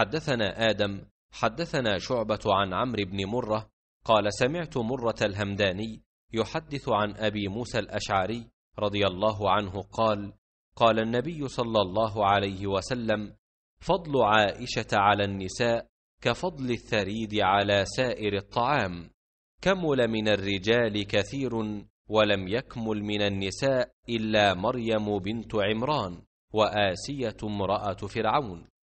حدثنا آدم حدثنا شعبة عن عمرو بن مرة قال سمعت مرة الهمداني يحدث عن أبي موسى الأشعري رضي الله عنه قال قال النبي صلى الله عليه وسلم فضل عائشة على النساء كفضل الثريد على سائر الطعام كمل من الرجال كثير ولم يكمل من النساء إلا مريم بنت عمران وآسية امرأة فرعون